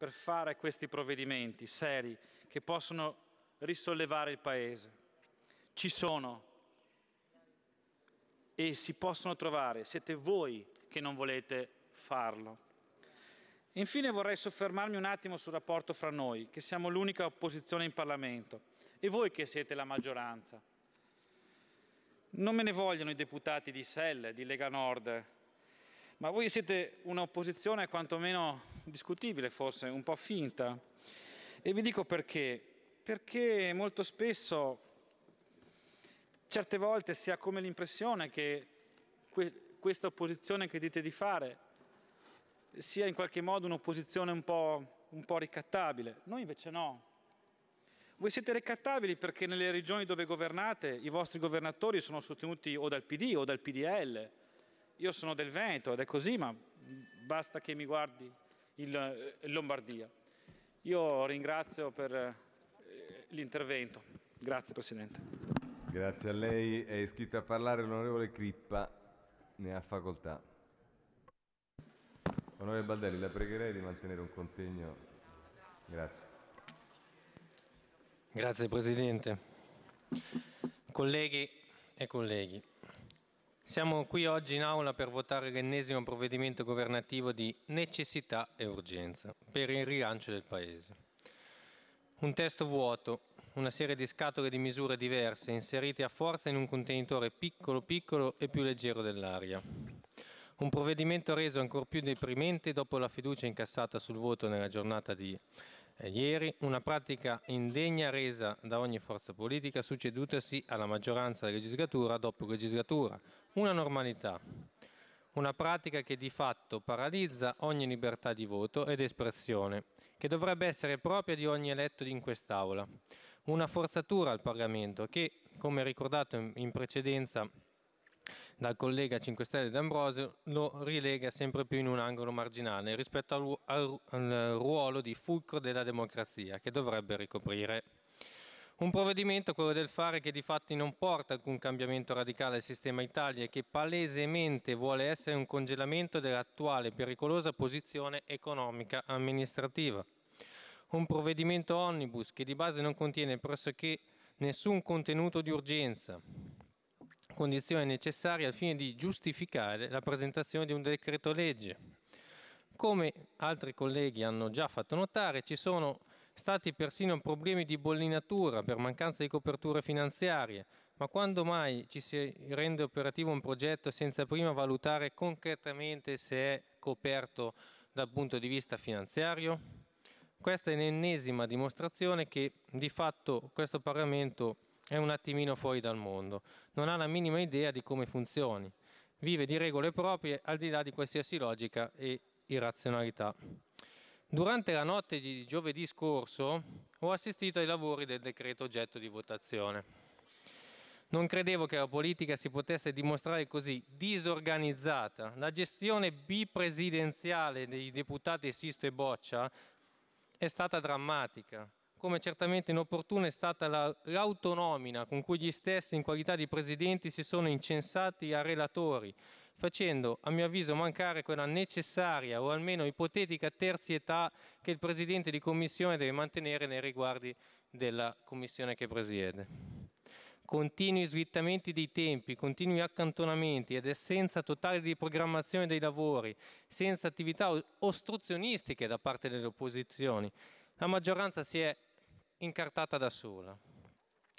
per fare questi provvedimenti seri che possono risollevare il Paese. Ci sono e si possono trovare, siete voi che non volete farlo. Infine vorrei soffermarmi un attimo sul rapporto fra noi, che siamo l'unica opposizione in Parlamento, e voi che siete la maggioranza. Non me ne vogliono i deputati di SEL, di Lega Nord, ma voi siete un'opposizione quantomeno discutibile forse, un po' finta. E vi dico perché. Perché molto spesso, certe volte si ha come l'impressione che que- questa opposizione che dite di fare sia in qualche modo un'opposizione un po', un po' ricattabile. Noi invece no. Voi siete ricattabili perché nelle regioni dove governate i vostri governatori sono sostenuti o dal PD o dal PDL. Io sono del Veneto ed è così, ma basta che mi guardi in eh, Lombardia. Io ringrazio per eh, l'intervento. Grazie Presidente. Grazie a lei. È iscritto a parlare l'onorevole Crippa. Ne ha facoltà. Onorevole Baldelli, la pregherei di mantenere un contegno. Grazie. Grazie Presidente. Colleghi e colleghi, siamo qui oggi in aula per votare l'ennesimo provvedimento governativo di necessità e urgenza per il rilancio del Paese. Un testo vuoto, una serie di scatole di misure diverse inserite a forza in un contenitore piccolo piccolo e più leggero dell'aria. Un provvedimento reso ancora più deprimente dopo la fiducia incassata sul voto nella giornata di ieri, una pratica indegna resa da ogni forza politica succedutasi alla maggioranza legislatura dopo legislatura, una normalità, una pratica che di fatto paralizza ogni libertà di voto ed espressione, che dovrebbe essere propria di ogni eletto in quest'Aula, una forzatura al Parlamento che, come ricordato in precedenza dal collega 5 Stelle D'Ambrosio lo rilega sempre più in un angolo marginale rispetto al, al, al ruolo di fulcro della democrazia che dovrebbe ricoprire. Un provvedimento, quello del fare, che di fatti non porta alcun cambiamento radicale al sistema Italia e che palesemente vuole essere un congelamento dell'attuale pericolosa posizione economica amministrativa. Un provvedimento omnibus che di base non contiene pressoché nessun contenuto di urgenza, condizione necessaria al fine di giustificare la presentazione di un decreto legge. Come altri colleghi hanno già fatto notare, ci sono stati persino problemi di bollinatura per mancanza di coperture finanziarie, ma quando mai ci si rende operativo un progetto senza prima valutare concretamente se è coperto dal punto di vista finanziario? Questa è l'ennesima dimostrazione che di fatto questo Parlamento è un attimino fuori dal mondo, non ha la minima idea di come funzioni, vive di regole proprie al di là di qualsiasi logica e irrazionalità. Durante la notte di giovedì scorso ho assistito ai lavori del decreto oggetto di votazione. Non credevo che la politica si potesse dimostrare così disorganizzata. La gestione bipresidenziale dei deputati Sisto e Boccia è stata drammatica come certamente inopportuna è stata la, con cui gli stessi in qualità di presidenti si sono incensati a relatori, facendo a mio avviso mancare quella necessaria o almeno ipotetica terzietà che il presidente di commissione deve mantenere nei riguardi della commissione che presiede continui slittamenti dei tempi, continui accantonamenti ed assenza totale di programmazione dei lavori, senza attività ostruzionistiche da parte delle opposizioni. La maggioranza si è incartata da sola,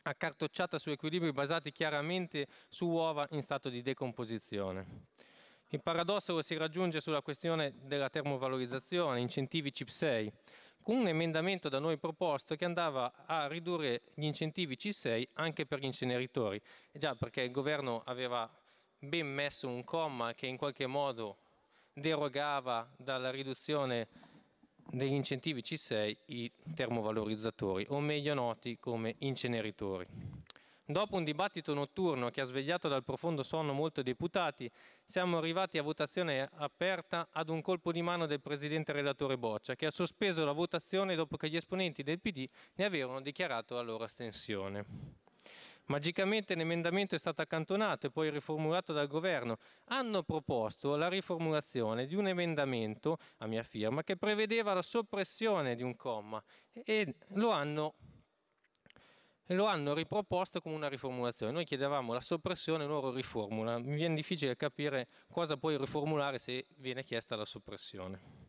accartocciata su equilibri basati chiaramente su uova in stato di decomposizione. Il paradosso lo si raggiunge sulla questione della termovalorizzazione, incentivi CIP6, con un emendamento da noi proposto che andava a ridurre gli incentivi C6 anche per gli inceneritori. E già perché il governo aveva ben messo un comma che in qualche modo derogava dalla riduzione degli incentivi C6 i termovalorizzatori, o meglio noti come inceneritori. Dopo un dibattito notturno che ha svegliato dal profondo sonno molti deputati, siamo arrivati a votazione aperta ad un colpo di mano del presidente relatore Boccia, che ha sospeso la votazione dopo che gli esponenti del PD ne avevano dichiarato la loro astensione. Magicamente l'emendamento è stato accantonato e poi riformulato dal governo. Hanno proposto la riformulazione di un emendamento a mia firma che prevedeva la soppressione di un comma e lo hanno lo hanno riproposto come una riformulazione. Noi chiedevamo la soppressione, loro riformula. Mi viene difficile capire cosa puoi riformulare se viene chiesta la soppressione.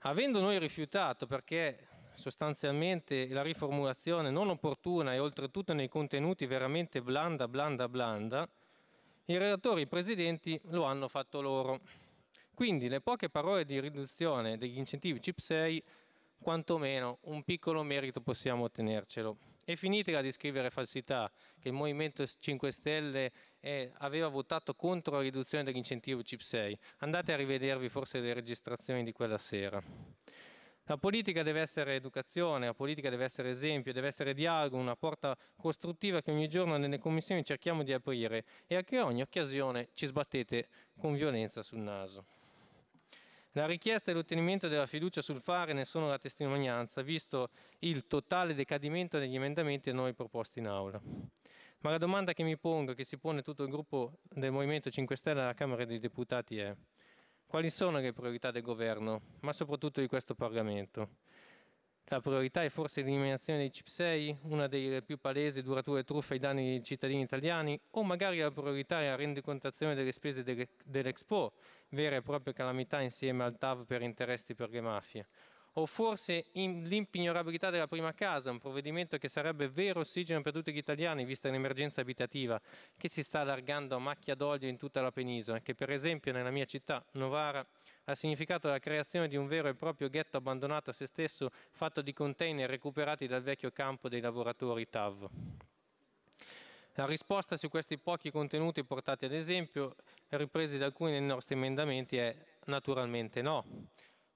Avendo noi rifiutato perché sostanzialmente la riformulazione non opportuna e oltretutto nei contenuti veramente blanda, blanda, blanda, i relatori i presidenti lo hanno fatto loro. Quindi le poche parole di riduzione degli incentivi CIP6 quantomeno un piccolo merito possiamo ottenercelo. E finitela di scrivere falsità, che il Movimento 5 Stelle è, aveva votato contro la riduzione dell'incentivo CIP6. Andate a rivedervi forse le registrazioni di quella sera. La politica deve essere educazione, la politica deve essere esempio, deve essere dialogo, una porta costruttiva che ogni giorno nelle commissioni cerchiamo di aprire e a che ogni occasione ci sbattete con violenza sul naso. La richiesta e l'ottenimento della fiducia sul fare ne sono la testimonianza, visto il totale decadimento degli emendamenti a noi proposti in Aula. Ma la domanda che mi pongo, che si pone tutto il gruppo del Movimento 5 Stelle alla Camera dei Deputati è quali sono le priorità del governo, ma soprattutto di questo Parlamento? La priorità è forse l'eliminazione dei CIP6, una delle più palesi e durature truffe ai danni dei cittadini italiani, o magari la priorità è la rendicontazione delle spese dell'Expo, vera e propria calamità insieme al TAV per interessi per le mafie o forse l'impignorabilità della prima casa, un provvedimento che sarebbe vero ossigeno per tutti gli italiani, vista l'emergenza abitativa che si sta allargando a macchia d'olio in tutta la penisola, che per esempio nella mia città, Novara, ha significato la creazione di un vero e proprio ghetto abbandonato a se stesso, fatto di container recuperati dal vecchio campo dei lavoratori TAV. La risposta su questi pochi contenuti portati ad esempio, ripresi da alcuni dei nostri emendamenti, è naturalmente no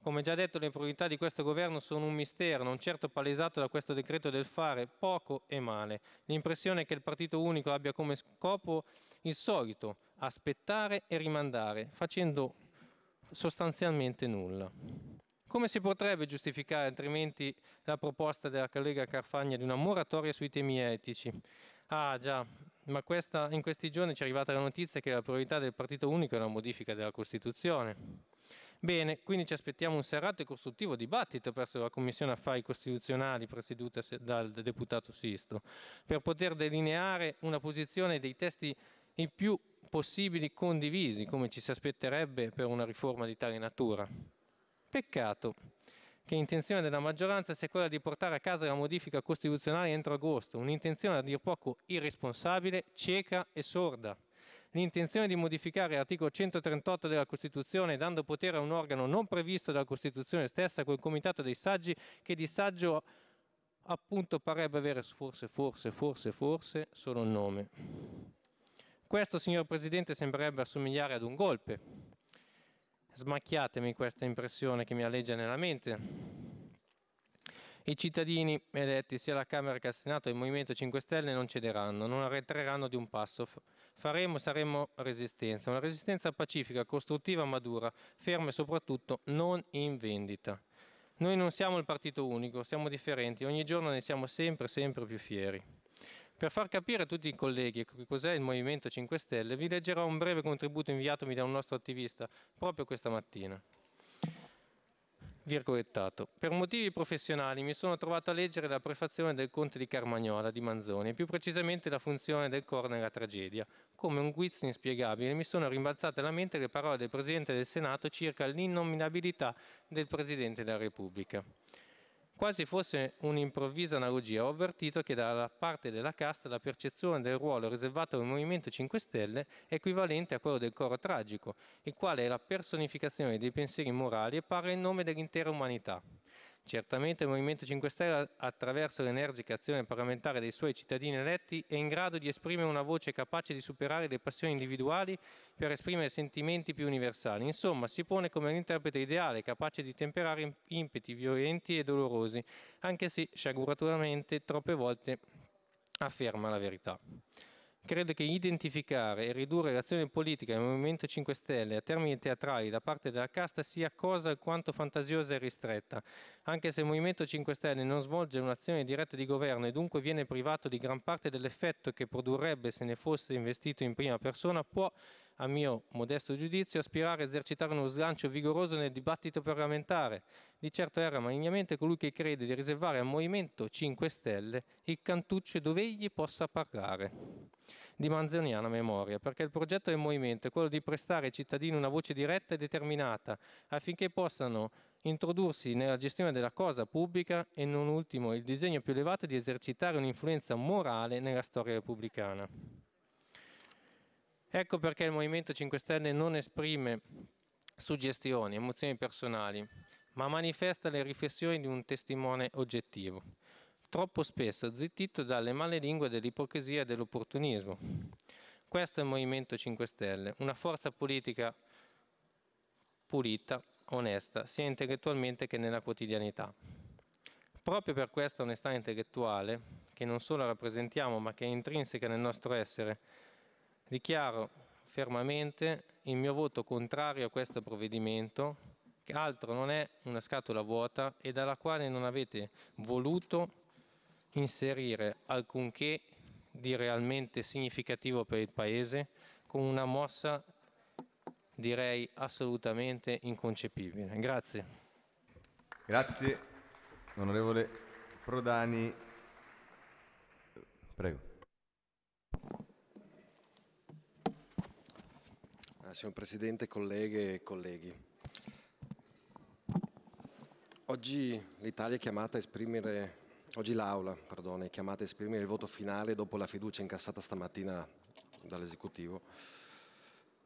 come già detto, le priorità di questo governo sono un mistero, non certo palesato da questo decreto del fare poco e male. L'impressione è che il partito unico abbia come scopo il solito, aspettare e rimandare, facendo sostanzialmente nulla. Come si potrebbe giustificare altrimenti la proposta della collega Carfagna di una moratoria sui temi etici? Ah già, ma questa, in questi giorni ci è arrivata la notizia che la priorità del partito unico è la modifica della Costituzione. Bene, quindi ci aspettiamo un serrato e costruttivo dibattito presso la Commissione Affari Costituzionali presieduta dal deputato Sisto, per poter delineare una posizione dei testi i più possibili condivisi, come ci si aspetterebbe per una riforma di tale natura. Peccato che l'intenzione della maggioranza sia quella di portare a casa la modifica costituzionale entro agosto, un'intenzione a dir poco irresponsabile, cieca e sorda l'intenzione di modificare l'articolo 138 della Costituzione dando potere a un organo non previsto dalla Costituzione stessa, quel comitato dei saggi che di saggio appunto parebbe avere forse, forse, forse, forse solo un nome. Questo, signor Presidente, sembrerebbe assomigliare ad un golpe. Smacchiatemi questa impressione che mi alleggia nella mente. I cittadini eletti sia alla Camera che al Senato e il Movimento 5 Stelle non cederanno, non arretreranno di un passo Faremo e saremo resistenza, una resistenza pacifica, costruttiva madura, ferma e soprattutto non in vendita. Noi non siamo il partito unico, siamo differenti, ogni giorno ne siamo sempre, sempre più fieri. Per far capire a tutti i colleghi che cos'è il Movimento 5 Stelle, vi leggerò un breve contributo inviatomi da un nostro attivista proprio questa mattina. Virgolettato. Per motivi professionali mi sono trovato a leggere la prefazione del Conte di Carmagnola di Manzoni, e più precisamente la funzione del coro nella tragedia. Come un guizzo inspiegabile mi sono rimbalzate alla mente le parole del Presidente del Senato circa l'innominabilità del Presidente della Repubblica. Quasi fosse un'improvvisa analogia, ho avvertito che dalla parte della casta la percezione del ruolo riservato al Movimento 5 Stelle è equivalente a quello del coro tragico, il quale è la personificazione dei pensieri morali e parla in nome dell'intera umanità. Certamente il Movimento 5 Stelle, attraverso l'energica azione parlamentare dei suoi cittadini eletti, è in grado di esprimere una voce capace di superare le passioni individuali per esprimere sentimenti più universali. Insomma, si pone come un interprete ideale, capace di temperare impeti violenti e dolorosi, anche se sciaguratamente troppe volte afferma la verità. Credo che identificare e ridurre l'azione politica del Movimento 5 Stelle a termini teatrali da parte della casta sia cosa alquanto fantasiosa e ristretta, anche se il Movimento 5 Stelle non svolge un'azione diretta di governo e dunque viene privato di gran parte dell'effetto che produrrebbe se ne fosse investito in prima persona, può a mio modesto giudizio, aspirare a esercitare uno slancio vigoroso nel dibattito parlamentare, di certo era malignamente colui che crede di riservare al Movimento 5 Stelle il cantuccio dove egli possa parlare di manzoniana memoria, perché il progetto del Movimento è quello di prestare ai cittadini una voce diretta e determinata affinché possano introdursi nella gestione della cosa pubblica e non ultimo il disegno più elevato di esercitare un'influenza morale nella storia repubblicana. Ecco perché il Movimento 5 Stelle non esprime suggestioni, emozioni personali, ma manifesta le riflessioni di un testimone oggettivo, troppo spesso zittito dalle male lingue dell'ipocrisia e dell'opportunismo. Questo è il Movimento 5 Stelle, una forza politica pulita, onesta, sia intellettualmente che nella quotidianità. Proprio per questa onestà intellettuale, che non solo rappresentiamo ma che è intrinseca nel nostro essere, dichiaro fermamente il mio voto contrario a questo provvedimento che altro non è una scatola vuota e dalla quale non avete voluto inserire alcunché di realmente significativo per il Paese con una mossa direi assolutamente inconcepibile. Grazie. Grazie onorevole Prodani. Prego. Ah, signor Presidente, colleghe e colleghi. Oggi l'Italia è chiamata a esprimere, oggi l'Aula perdone, è chiamata a esprimere il voto finale dopo la fiducia incassata stamattina dall'esecutivo,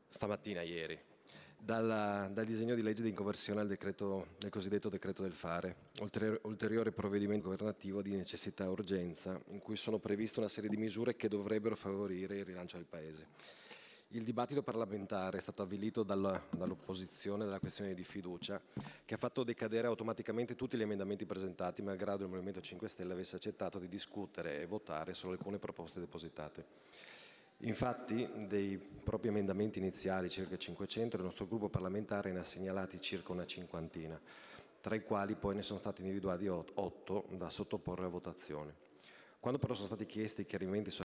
stamattina ieri, dal, dal, disegno di legge di conversione al decreto, del cosiddetto decreto del fare, ulteriore provvedimento governativo di necessità e urgenza in cui sono previste una serie di misure che dovrebbero favorire il rilancio del Paese. Il dibattito parlamentare è stato avvilito dall'opposizione dalla questione di fiducia che ha fatto decadere automaticamente tutti gli emendamenti presentati malgrado il Movimento 5 Stelle avesse accettato di discutere e votare solo alcune proposte depositate. Infatti dei propri emendamenti iniziali, circa 500, il nostro gruppo parlamentare ne ha segnalati circa una cinquantina, tra i quali poi ne sono stati individuati 8 da sottoporre a votazione. Quando però sono stati chiesti chiarimenti su